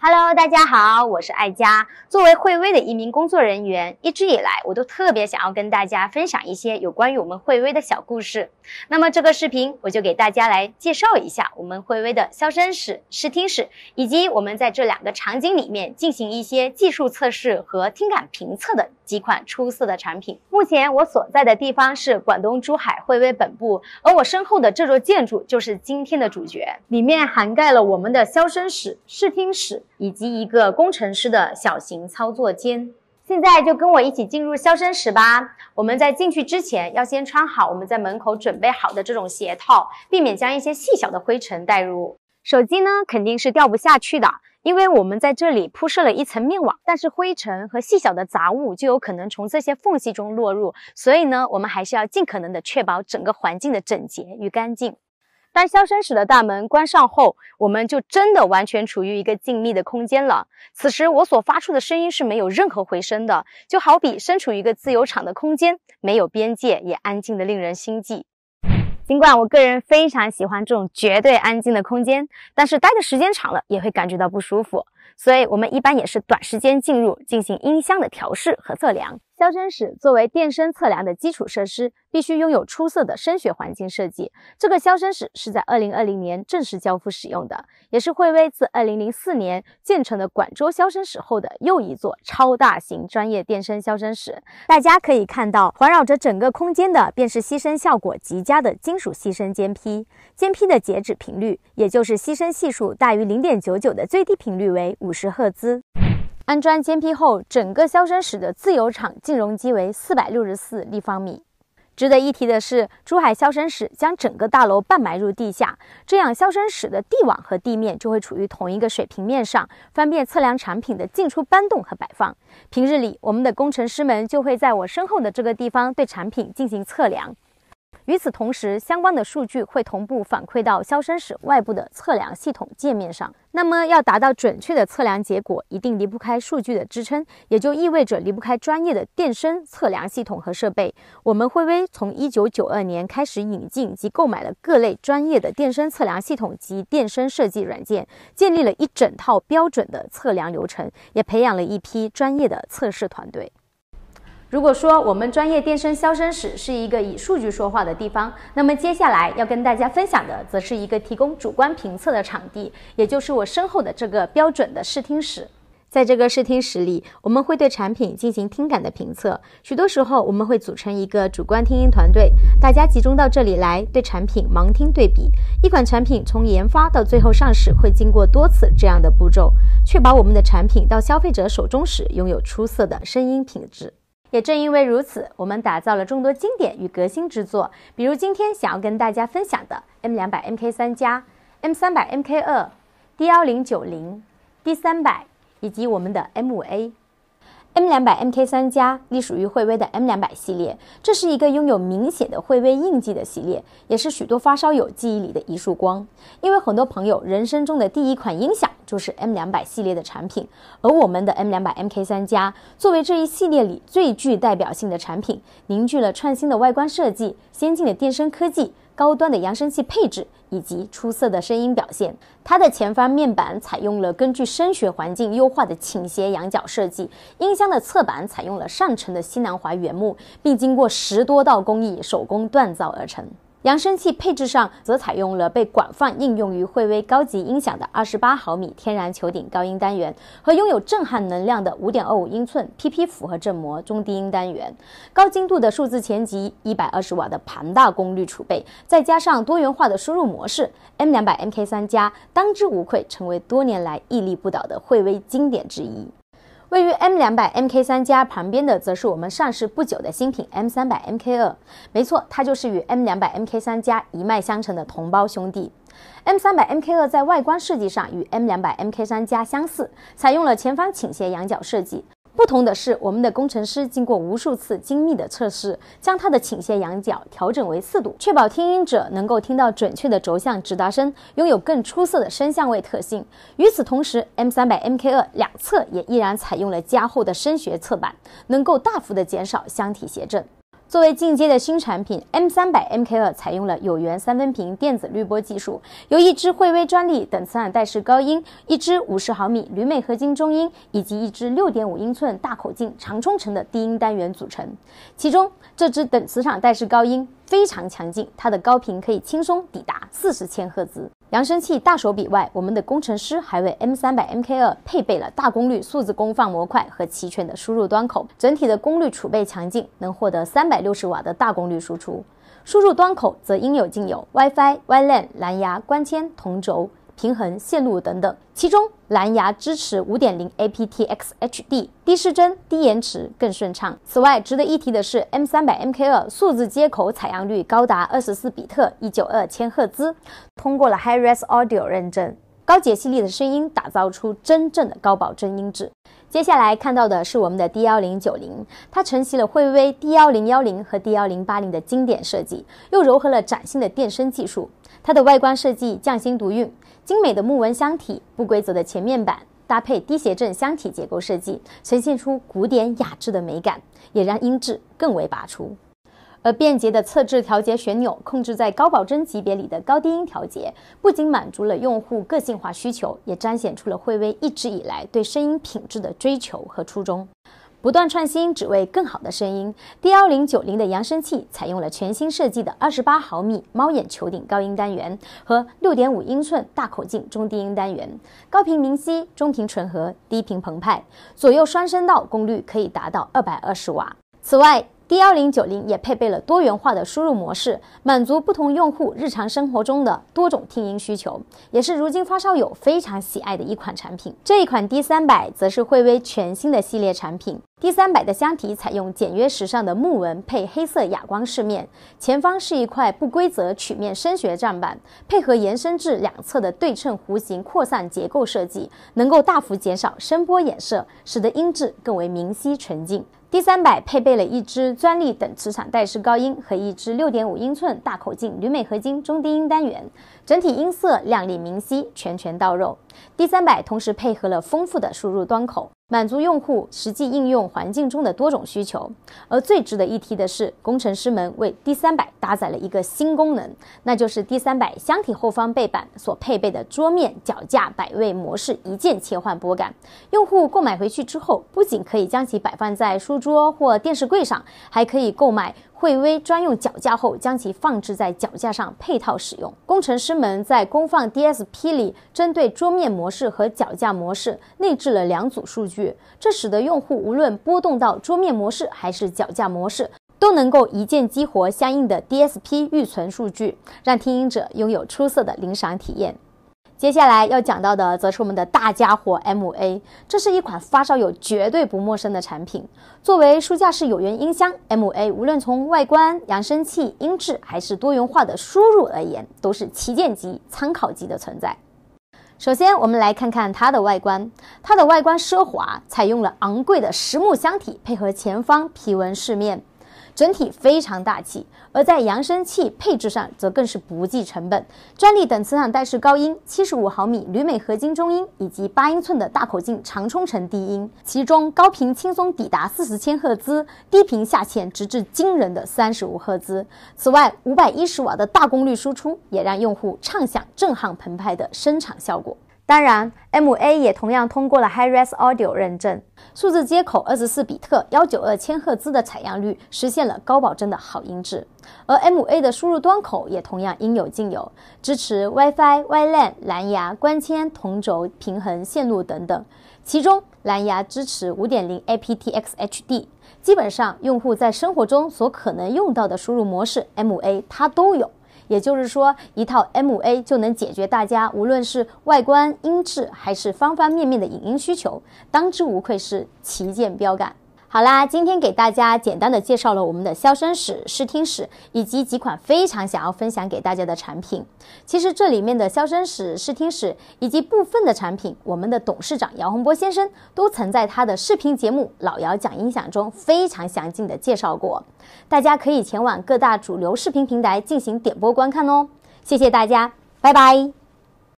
Hello，大家好，我是艾佳。作为惠威的一名工作人员，一直以来我都特别想要跟大家分享一些有关于我们惠威的小故事。那么这个视频，我就给大家来介绍一下我们惠威的消声室、试听室，以及我们在这两个场景里面进行一些技术测试和听感评测的。几款出色的产品。目前我所在的地方是广东珠海惠威本部，而我身后的这座建筑就是今天的主角。里面涵盖了我们的消声室、视听室以及一个工程师的小型操作间。现在就跟我一起进入消声室吧。我们在进去之前要先穿好我们在门口准备好的这种鞋套，避免将一些细小的灰尘带入。手机呢肯定是掉不下去的，因为我们在这里铺设了一层面网，但是灰尘和细小的杂物就有可能从这些缝隙中落入，所以呢，我们还是要尽可能地确保整个环境的整洁与干净。当消声室的大门关上后，我们就真的完全处于一个静谧的空间了。此时我所发出的声音是没有任何回声的，就好比身处一个自由场的空间，没有边界，也安静的令人心悸。尽管我个人非常喜欢这种绝对安静的空间，但是待的时间长了也会感觉到不舒服。所以，我们一般也是短时间进入进行音箱的调试和测量。消声室作为电声测量的基础设施，必须拥有出色的声学环境设计。这个消声室是在2020年正式交付使用的，也是惠威自2004年建成的广州消声室后的又一座超大型专业电声消声室。大家可以看到，环绕着整个空间的便是吸声效果极佳的金属吸声间壁。间壁的截止频率，也就是吸声系数大于0.99的最低频率为。五十赫兹。安装监批后，整个消声室的自由场净容积为四百六十四立方米。值得一提的是，珠海消声室将整个大楼半埋入地下，这样消声室的地网和地面就会处于同一个水平面上，方便测量产品的进出搬动和摆放。平日里，我们的工程师们就会在我身后的这个地方对产品进行测量。与此同时，相关的数据会同步反馈到消声室外部的测量系统界面上。那么，要达到准确的测量结果，一定离不开数据的支撑，也就意味着离不开专业的电声测量系统和设备。我们辉威从1992年开始引进及购买了各类专业的电声测量系统及电声设计软件，建立了一整套标准的测量流程，也培养了一批专业的测试团队。如果说我们专业电声消声室是一个以数据说话的地方，那么接下来要跟大家分享的则是一个提供主观评测的场地，也就是我身后的这个标准的试听室。在这个试听室里，我们会对产品进行听感的评测。许多时候，我们会组成一个主观听音团队，大家集中到这里来对产品盲听对比。一款产品从研发到最后上市，会经过多次这样的步骤，确保我们的产品到消费者手中时拥有出色的声音品质。也正因为如此，我们打造了众多经典与革新之作，比如今天想要跟大家分享的 M 两百 MK 三加、M 三百 MK 二、D 幺零九零、D 三百以及我们的 M 五 A。M 两百 MK 三加隶属于惠威的 M 两百系列，这是一个拥有明显的惠威印记的系列，也是许多发烧友记忆里的一束光，因为很多朋友人生中的第一款音响。就是 M 两百系列的产品，而我们的 M 两百 MK 三加作为这一系列里最具代表性的产品，凝聚了创新的外观设计、先进的电声科技、高端的扬声器配置以及出色的声音表现。它的前方面板采用了根据声学环境优化的倾斜仰角设计，音箱的侧板采用了上乘的西南槐原木，并经过十多道工艺手工锻造而成。扬声器配置上，则采用了被广泛应用于惠威高级音响的二十八毫米天然球顶高音单元，和拥有震撼能量的五点二五英寸 PP 复合振膜中低音单元，高精度的数字前级，一百二十瓦的庞大功率储备，再加上多元化的输入模式，M 两百 MK 三加当之无愧成为多年来屹立不倒的惠威经典之一。位于 M 两百 MK 三加旁边的，则是我们上市不久的新品 M 三百 MK 二。没错，它就是与 M 两百 MK 三加一脉相承的同胞兄弟。M 三百 MK 二在外观设计上与 M 两百 MK 三加相似，采用了前方倾斜仰角设计。不同的是，我们的工程师经过无数次精密的测试，将它的倾斜仰角调整为四度，确保听音者能够听到准确的轴向直达声，拥有更出色的声相位特性。与此同时，M 三百 MK 二两侧也依然采用了加厚的声学侧板，能够大幅的减少箱体谐振。作为进阶的新产品，M 三百 MK 二采用了有源三分频电子滤波技术，由一支惠威专利等磁场带式高音、一支五十毫米铝镁合金中音以及一支六点五英寸大口径长冲程的低音单元组成。其中，这支等磁场带式高音非常强劲，它的高频可以轻松抵达四十千赫兹。扬声器大手笔外，我们的工程师还为 M 三百 MK 二配备了大功率数字功放模块和齐全的输入端口，整体的功率储备强劲，能获得三百六十瓦的大功率输出。输入端口则应有尽有，WiFi、W lan、蓝牙、光纤、同轴。平衡线路等等，其中蓝牙支持五点零 APTX HD，低失真、低延迟，更顺畅。此外，值得一提的是，M 三百 MK 二数字接口采样率高达二十四比特一九二千赫兹，通过了 Hi-Res Audio 认证，高解析力的声音打造出真正的高保真音质。接下来看到的是我们的 D 幺零九零，它承袭了惠威 D 幺零幺零和 D 幺零八零的经典设计，又融合了崭新的电声技术，它的外观设计匠心独运。精美的木纹箱体，不规则的前面板搭配低谐振箱体结构设计，呈现出古典雅致的美感，也让音质更为拔出。而便捷的侧置调节旋钮控制在高保真级别里的高低音调节，不仅满足了用户个性化需求，也彰显出了惠威一直以来对声音品质的追求和初衷。不断创新，只为更好的声音。D 幺零九零的扬声器采用了全新设计的二十八毫米猫眼球顶高音单元和六点五英寸大口径中低音单元，高频明晰，中频纯和，低频澎湃，左右双声道，功率可以达到二百二十瓦。此外，D 幺零九零也配备了多元化的输入模式，满足不同用户日常生活中的多种听音需求，也是如今发烧友非常喜爱的一款产品。这一款 D 三百则是惠威全新的系列产品。D 三百的箱体采用简约时尚的木纹配黑色哑光饰面，前方是一块不规则曲面声学罩板，配合延伸至两侧的对称弧形扩散结构设计，能够大幅减少声波衍射，使得音质更为明晰纯净。D 三百配备了一支专利等磁场带式高音和一支六点五英寸大口径铝镁合金中低音单元，整体音色亮丽明晰，拳拳到肉。D 三百同时配合了丰富的输入端口，满足用户实际应用。环境中的多种需求，而最值得一提的是，工程师们为 D300 搭载了一个新功能，那就是 D300 箱体后方背板所配备的桌面脚架摆位模式一键切换拨杆。用户购买回去之后，不仅可以将其摆放在书桌或电视柜上，还可以购买。惠威专用脚架后，将其放置在脚架上配套使用。工程师们在功放 DSP 里针对桌面模式和脚架模式内置了两组数据，这使得用户无论拨动到桌面模式还是脚架模式，都能够一键激活相应的 DSP 预存数据，让听音者拥有出色的领赏体验。接下来要讲到的则是我们的大家伙 M A，这是一款发烧友绝对不陌生的产品。作为书架式有源音箱 M A，无论从外观、扬声器音质还是多元化的输入而言，都是旗舰级、参考级的存在。首先，我们来看看它的外观。它的外观奢华，采用了昂贵的实木箱体，配合前方皮纹饰面。整体非常大气，而在扬声器配置上则更是不计成本。专利等磁场带式高音，七十五毫米铝镁合金中音，以及八英寸的大口径长冲程低音，其中高频轻松抵达四十千赫兹，低频下潜直至惊人的三十五赫兹。此外，五百一十瓦的大功率输出也让用户畅享震撼澎湃的声场效果。当然，MA 也同样通过了 Hi-Res Audio 认证，数字接口二十四比特幺九二千赫兹的采样率，实现了高保真的好音质。而 MA 的输入端口也同样应有尽有，支持 WiFi、WLAN、蓝牙、光纤、同轴、平衡线路等等。其中，蓝牙支持五点零 AptX HD，基本上用户在生活中所可能用到的输入模式，MA 它都有。也就是说，一套 m a 就能解决大家无论是外观、音质还是方方面面的影音需求，当之无愧是旗舰标杆。好啦，今天给大家简单的介绍了我们的消声史、试听史，以及几款非常想要分享给大家的产品。其实这里面的消声史、试听史以及部分的产品，我们的董事长姚洪波先生都曾在他的视频节目《老姚讲音响》中非常详尽的介绍过，大家可以前往各大主流视频平台进行点播观看哦。谢谢大家，拜拜。